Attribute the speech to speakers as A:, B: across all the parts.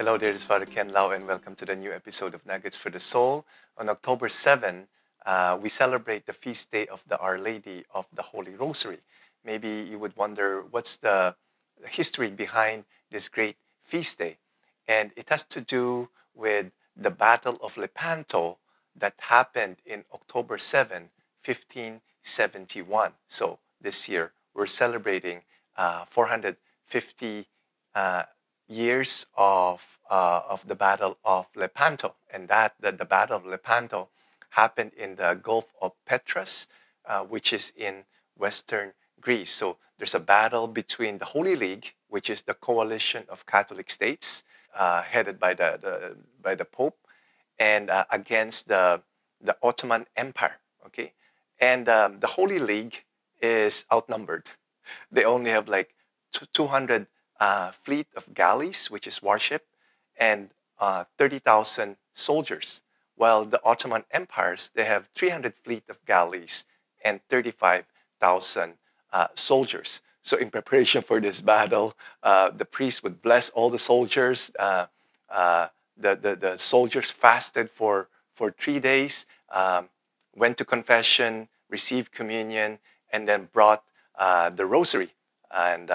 A: Hello, there is Father Ken Lau, and welcome to the new episode of Nuggets for the Soul. On October 7, uh, we celebrate the feast day of the Our Lady of the Holy Rosary. Maybe you would wonder what's the history behind this great feast day. And it has to do with the Battle of Lepanto that happened in October 7, 1571. So this year, we're celebrating uh, 450. Uh, years of, uh, of the Battle of Lepanto. And that, the Battle of Lepanto happened in the Gulf of Petras, uh, which is in Western Greece. So there's a battle between the Holy League, which is the coalition of Catholic states uh, headed by the, the, by the Pope, and uh, against the, the Ottoman Empire. Okay, and um, the Holy League is outnumbered. They only have like 200 uh, fleet of galleys, which is warship, and uh, 30,000 soldiers. While the Ottoman empires, they have 300 fleet of galleys and 35,000 uh, soldiers. So in preparation for this battle, uh, the priest would bless all the soldiers. Uh, uh, the, the, the soldiers fasted for, for three days, um, went to confession, received communion, and then brought the rosary. And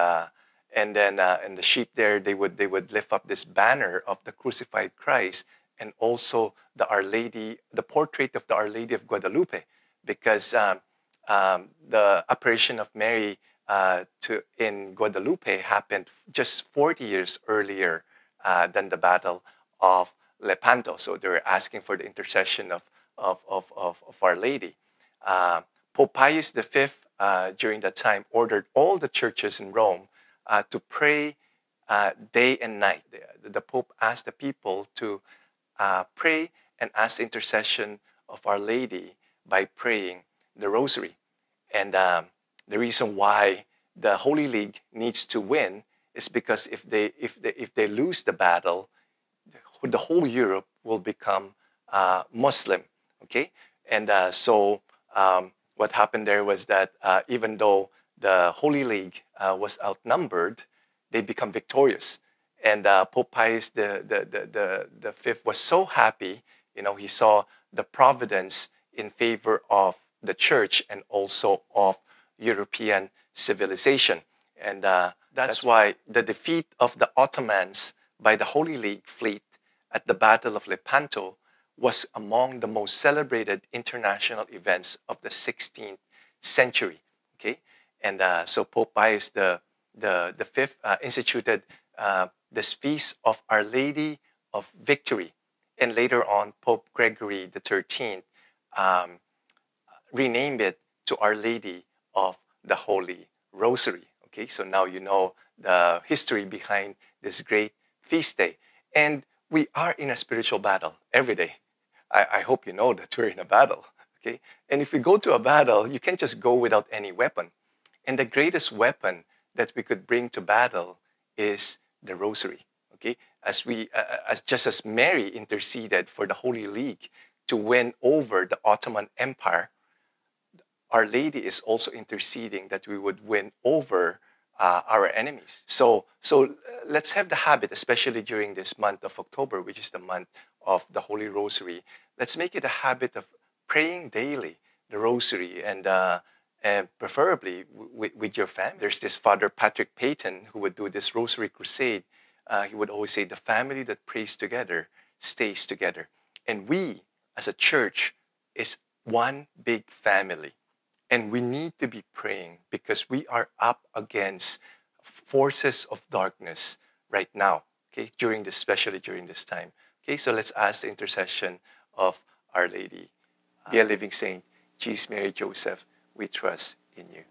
A: and then uh, and the sheep there they would they would lift up this banner of the crucified Christ and also the Our Lady the portrait of the Our Lady of Guadalupe because um, um, the apparition of Mary uh, to in Guadalupe happened just 40 years earlier uh, than the Battle of Lepanto so they were asking for the intercession of of of of, of Our Lady. Uh, Pope Pius V uh, during that time ordered all the churches in Rome uh, to pray uh, day and night. The, the, Pope asked the people to uh, pray and ask intercession of Our Lady by praying the Rosary. And um, the reason why the Holy League needs to win is because if they, if they, if they lose the battle, the whole Europe will become uh, Muslim. Okay, and uh, so um, what happened there was that uh, even though the Holy League uh, was outnumbered, they become victorious. And uh, Pope Pius the, the, the, the, the fifth was so happy, you know, he saw the providence in favor of the church and also of European civilization. And uh, that's, that's why the defeat of the Ottomans by the Holy League fleet at the Battle of Lepanto was among the most celebrated international events of the 16th century. Okay? And uh, so Pope Pius the, the, the fifth uh, instituted uh, this feast of Our Lady of Victory. And later on, Pope Gregory the 13th um, renamed it to Our Lady of the Holy Rosary. Okay, so now you know the history behind this great feast day. And we are in a spiritual battle every day. I, I hope you know that we're in a battle. Okay? And if we go to a battle, you can't just go without any weapon. And the greatest weapon that we could bring to battle is the rosary. Okay, as we, uh, as just as Mary interceded for the Holy League to win over the Ottoman Empire, Our Lady is also interceding that we would win over uh, our enemies. So, so uh, let's have the habit, especially during this month of October, which is the month of the Holy Rosary. Let's make it a habit of praying daily the Rosary and. Uh, uh, preferably with your family. There's this Father Patrick Payton who would do this Rosary Crusade. Uh, he would always say, The family that prays together stays together. And we, as a church, is one big family. And we need to be praying because we are up against forces of darkness right now, okay, during this, especially during this time. Okay, so let's ask the intercession of Our Lady. a uh, Living Saint, Jesus, Mary, Joseph, we trust in you.